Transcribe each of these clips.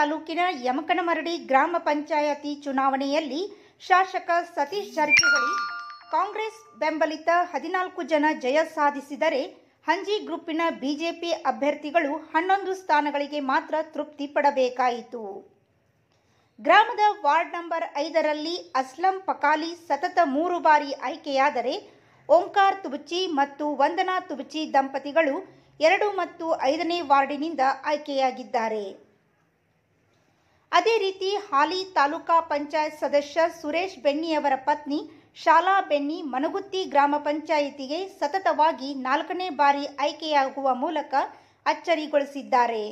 ತಾಲೂಕಿನ ಯಮಕನಮರಡಿ ಗ್ರಾಮ ಪಂಚಾಯತಿ ಚುನಾವಣೆಯಲ್ಲಿ ಶಾಸಕ ಸತೀಶ್ ಜಾರಕಿಹೊಳಿ ಕಾಂಗ್ರೆಸ್ ಬೆಂಬಲಿತ ಹದಿನಾಲ್ಕು ಜನ ಜಯ ಸಾಧಿಸಿದರೆ ಹಂಜಿ ಗ್ರೂಪಿನ ಬಿಜೆಪಿ ಅಭ್ಯರ್ಥಿಗಳು ಹನ್ನೊಂದು ಸ್ಥಾನಗಳಿಗೆ ಮಾತ್ರ ತೃಪ್ತಿ ಪಡಬೇಕಾಯಿತು ಗ್ರಾಮದ ವಾರ್ಡ್ ನಂಬರ್ ಐದರಲ್ಲಿ ಅಸ್ಲಂ ಪಕಾಲಿ ಸತತ ಮೂರು ಬಾರಿ ಆಯ್ಕೆಯಾದರೆ ಓಂಕಾರ್ ತುಬುಚಿ ಮತ್ತು ವಂದನಾ ತುಬುಚಿ ದಂಪತಿಗಳು ಎರಡು ಮತ್ತು ಐದನೇ ವಾರ್ಡಿನಿಂದ ಆಯ್ಕೆಯಾಗಿದ್ದಾರೆ ಅದೇ ರೀತಿ ಹಾಲಿ ತಾಲೂಕಾ ಪಂಚಾಯತ್ ಸದಸ್ಯ ಸುರೇಶ್ ಬೆಣ್ಣಿಯವರ ಪತ್ನಿ ಶಾಲಾ ಬೆನ್ನಿ ಮನಗುತ್ತಿ ಗ್ರಾಮ ಪಂಚಾಯಿತಿಗೆ ಸತತವಾಗಿ ನಾಲ್ಕನೇ ಬಾರಿ ಆಯ್ಕೆಯಾಗುವ ಮೂಲಕ ಅಚ್ಚರಿಗೊಳಿಸಿದ್ದಾರೆ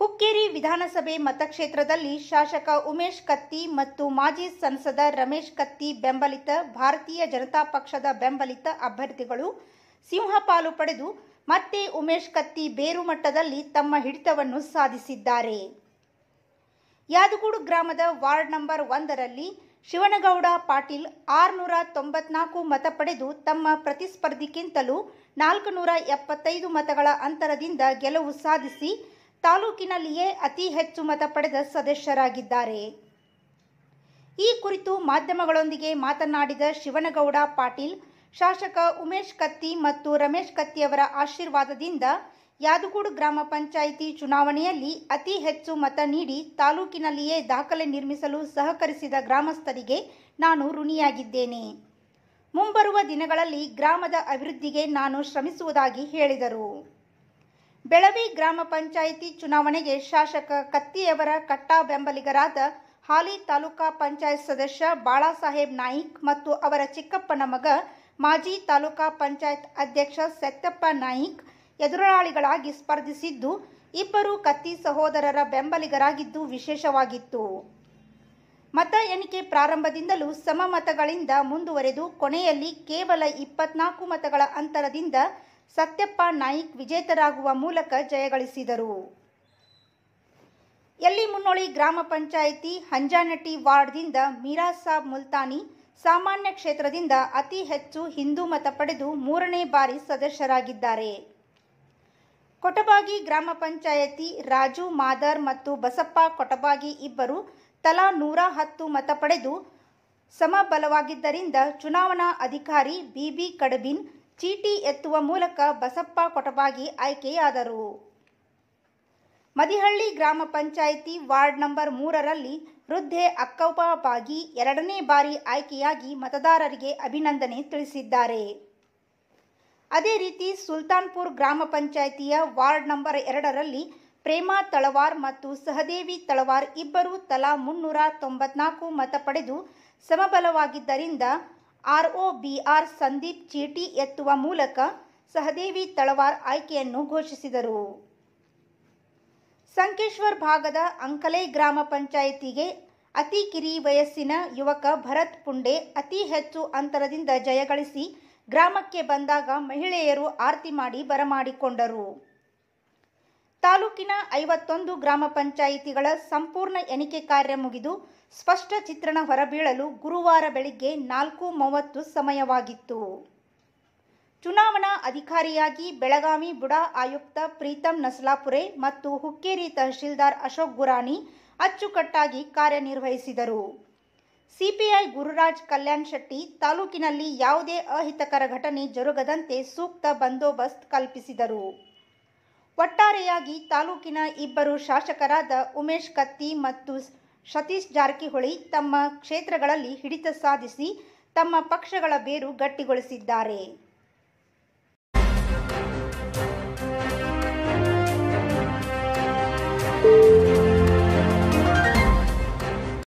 ಹುಕ್ಕೇರಿ ವಿಧಾನಸಭೆ ಮತಕ್ಷೇತ್ರದಲ್ಲಿ ಶಾಸಕ ಉಮೇಶ್ ಕತ್ತಿ ಮತ್ತು ಮಾಜಿ ಸಂಸದ ರಮೇಶ್ ಕತ್ತಿ ಬೆಂಬಲಿತ ಭಾರತೀಯ ಜನತಾ ಪಕ್ಷದ ಬೆಂಬಲಿತ ಅಭ್ಯರ್ಥಿಗಳು ಸಿಂಹಪಾಲು ಪಡೆದು ಮತ್ತೆ ಉಮೇಶ್ ಕತ್ತಿ ಬೇರು ಮಟ್ಟದಲ್ಲಿ ತಮ್ಮ ಹಿಡಿತವನ್ನು ಸಾಧಿಸಿದ್ದಾರೆ ಯಾದಗೂಡು ಗ್ರಾಮದ ವಾರ್ಡ್ ನಂಬರ್ ಒಂದರಲ್ಲಿ ಶಿವನಗೌಡ ಪಾಟೀಲ್ ಆರುನೂರ ತೊಂಬತ್ನಾಲ್ಕು ಮತ ಪಡೆದು ತಮ್ಮ ಪ್ರತಿಸ್ಪರ್ಧಿಗಿಂತಲೂ ನಾಲ್ಕು ನೂರ ಎಪ್ಪತ್ತೈದು ಮತಗಳ ಅಂತರದಿಂದ ಗೆಲುವು ಸಾಧಿಸಿ ತಾಲೂಕಿನಲ್ಲಿಯೇ ಅತಿ ಹೆಚ್ಚು ಮತ ಪಡೆದ ಸದಸ್ಯರಾಗಿದ್ದಾರೆ ಈ ಕುರಿತು ಮಾಧ್ಯಮಗಳೊಂದಿಗೆ ಮಾತನಾಡಿದ ಶಿವನಗೌಡ ಪಾಟೀಲ್ ಶಾಸಕ ಉಮೇಶ್ ಕತ್ತಿ ಮತ್ತು ರಮೇಶ್ ಕತ್ತಿಯವರ ಆಶೀರ್ವಾದದಿಂದ ಯಾದಗೂಡು ಗ್ರಾಮ ಪಂಚಾಯಿತಿ ಚುನಾವಣೆಯಲ್ಲಿ ಅತಿ ಹೆಚ್ಚು ಮತ ನೀಡಿ ತಾಲೂಕಿನಲ್ಲಿಯೇ ದಾಖಲೆ ನಿರ್ಮಿಸಲು ಸಹಕರಿಸಿದ ಗ್ರಾಮಸ್ಥರಿಗೆ ನಾನು ಋಣಿಯಾಗಿದ್ದೇನೆ ಮುಂಬರುವ ದಿನಗಳಲ್ಲಿ ಗ್ರಾಮದ ಅಭಿವೃದ್ಧಿಗೆ ನಾನು ಶ್ರಮಿಸುವುದಾಗಿ ಹೇಳಿದರು ಬೆಳವಿ ಗ್ರಾಮ ಪಂಚಾಯಿತಿ ಚುನಾವಣೆಗೆ ಶಾಸಕ ಕತ್ತಿಯವರ ಕಟ್ಟಾ ಬೆಂಬಲಿಗರಾದ ಹಾಲಿ ತಾಲೂಕಾ ಪಂಚಾಯತ್ ಸದಸ್ಯ ಬಾಳಾಸಾಹೇಬ್ ನಾಯಿಕ್ ಮತ್ತು ಅವರ ಚಿಕ್ಕಪ್ಪನ ಮಗ ಮಾಜಿ ತಾಲೂಕಾ ಪಂಚಾಯತ್ ಅಧ್ಯಕ್ಷ ಸತ್ಯಪ್ಪ ನಾಯಿಕ್ ಎದುರಾಳಿಗಳಾಗಿ ಸ್ಪರ್ಧಿಸಿದ್ದು ಇಬ್ಬರು ಕತ್ತಿ ಸಹೋದರರ ಬೆಂಬಲಿಗರಾಗಿದ್ದು ವಿಶೇಷವಾಗಿತ್ತು ಮತ ಎಣಿಕೆ ಪ್ರಾರಂಭದಿಂದಲೂ ಸಮ ಮತಗಳಿಂದ ಮುಂದುವರೆದು ಕೊನೆಯಲ್ಲಿ ಕೇವಲ ಇಪ್ಪತ್ನಾಲ್ಕು ಮತಗಳ ಅಂತರದಿಂದ ಸತ್ಯಪ್ಪ ನಾಯಿಕ್ ವಿಜೇತರಾಗುವ ಮೂಲಕ ಜಯಗಳಿಸಿದರು ಎಲ್ಲಿ ಮುನ್ನೋಳಿ ಗ್ರಾಮ ಪಂಚಾಯಿತಿ ಹಂಜಾನಟ್ಟಿ ವಾರ್ಡ್ದಿಂದ ಮೀರಾ ಸಾಬ್ ಮುಲ್ತಾನಿ ಸಾಮಾನ್ಯ ಕ್ಷೇತ್ರದಿಂದ ಅತಿ ಹೆಚ್ಚು ಹಿಂದೂ ಮತ ಪಡೆದು ಮೂರನೇ ಬಾರಿ ಸದಸ್ಯರಾಗಿದ್ದಾರೆ ಕೊಟಬಾಗಿ ಗ್ರಾಮ ಪಂಚಾಯತಿ ರಾಜು ಮಾದರ್ ಮತ್ತು ಬಸಪ್ಪ ಕೊಟಬಾಗಿ ಇಬ್ಬರು ತಲಾ ನೂರ ಹತ್ತು ಮತ ಪಡೆದು ಸಮಬಲವಾಗಿದ್ದರಿಂದ ಚುನಾವಣಾ ಅಧಿಕಾರಿ ಬಿಬಿ ಕಡಬಿನ್ ಚೀಟಿ ಎತ್ತುವ ಮೂಲಕ ಬಸಪ್ಪ ಕೊಟಬಾಗಿ ಆಯ್ಕೆಯಾದರು ಮದಿಹಳ್ಳಿ ಗ್ರಾಮ ಪಂಚಾಯಿತಿ ವಾರ್ಡ್ ನಂಬರ್ ಮೂರರಲ್ಲಿ ವೃದ್ಧೆ ಅಕ್ಕಪ್ಪ ಬಾಗಿ ಎರಡನೇ ಬಾರಿ ಆಯ್ಕೆಯಾಗಿ ಮತದಾರರಿಗೆ ಅಭಿನಂದನೆ ತಿಳಿಸಿದ್ದಾರೆ ಅದೇ ರೀತಿ ಸುಲ್ತಾನ್ಪುರ್ ಗ್ರಾಮ ಪಂಚಾಯಿತಿಯ ವಾರ್ಡ್ ನಂಬರ್ ಎರಡರಲ್ಲಿ ಪ್ರೇಮಾ ತಳವಾರ್ ಮತ್ತು ಸಹದೇವಿ ತಳವಾರ್ ಇಬ್ಬರು ತಲಾ ಮುನ್ನೂರ ತೊಂಬತ್ನಾಲ್ಕು ಮತ ಪಡೆದು ಸಮಬಲವಾಗಿದ್ದರಿಂದ ಆರ್ ಸಂದೀಪ್ ಚೀಟಿ ಎತ್ತುವ ಮೂಲಕ ಸಹದೇವಿ ತಳವಾರ್ ಆಯ್ಕೆಯನ್ನು ಘೋಷಿಸಿದರು ಸಂಕೇಶ್ವರ್ ಭಾಗದ ಅಂಕಲೈ ಗ್ರಾಮ ಪಂಚಾಯಿತಿಗೆ ಅತಿ ಕಿರಿ ವಯಸ್ಸಿನ ಯುವಕ ಭರತ್ ಪುಂಡೆ ಅತಿ ಹೆಚ್ಚು ಅಂತರದಿಂದ ಜಯಗಳಿಸಿ ಗ್ರಾಮಕ್ಕೆ ಬಂದಾಗ ಮಹಿಳೆಯರು ಆರ್ತಿ ಮಾಡಿ ಬರಮಾಡಿಕೊಂಡರು ತಾಲೂಕಿನ ಐವತ್ತೊಂದು ಗ್ರಾಮ ಪಂಚಾಯಿತಿಗಳ ಸಂಪೂರ್ಣ ಎಣಿಕೆ ಕಾರ್ಯ ಮುಗಿದು ಸ್ಪಷ್ಟ ಚಿತ್ರಣ ಹೊರಬೀಳಲು ಗುರುವಾರ ಬೆಳಿಗ್ಗೆ ನಾಲ್ಕು ಮೂವತ್ತು ಸಮಯವಾಗಿತ್ತು ಚುನಾವಣಾ ಅಧಿಕಾರಿಯಾಗಿ ಬೆಳಗಾವಿ ಬುಡಾ ಆಯುಕ್ತ ಪ್ರೀತಂ ನಸಲಾಪುರೆ ಮತ್ತು ಹುಕ್ಕೇರಿ ತಹಶೀಲ್ದಾರ್ ಅಶೋಕ್ ಗುರಾಣಿ ಅಚ್ಚುಕಟ್ಟಾಗಿ ಕಾರ್ಯನಿರ್ವಹಿಸಿದರು ಸಿಪಿಐ ಗುರುರಾಜ್ ಕಲ್ಯಾಣ್ ಶೆಟ್ಟಿ ತಾಲೂಕಿನಲ್ಲಿ ಯಾವುದೇ ಅಹಿತಕರ ಘಟನೆ ಜರುಗದಂತೆ ಸೂಕ್ತ ಬಂದೋಬಸ್ತ್ ಕಲ್ಪಿಸಿದರು ಒಟ್ಟಾರೆಯಾಗಿ ತಾಲೂಕಿನ ಇಬ್ಬರು ಶಾಸಕರಾದ ಉಮೇಶ್ ಕತ್ತಿ ಮತ್ತು ಸತೀಶ್ ಜಾರಕಿಹೊಳಿ ತಮ್ಮ ಕ್ಷೇತ್ರಗಳಲ್ಲಿ ಹಿಡಿತ ಸಾಧಿಸಿ ತಮ್ಮ ಪಕ್ಷಗಳ ಬೇರು ಗಟ್ಟಿಗೊಳಿಸಿದ್ದಾರೆ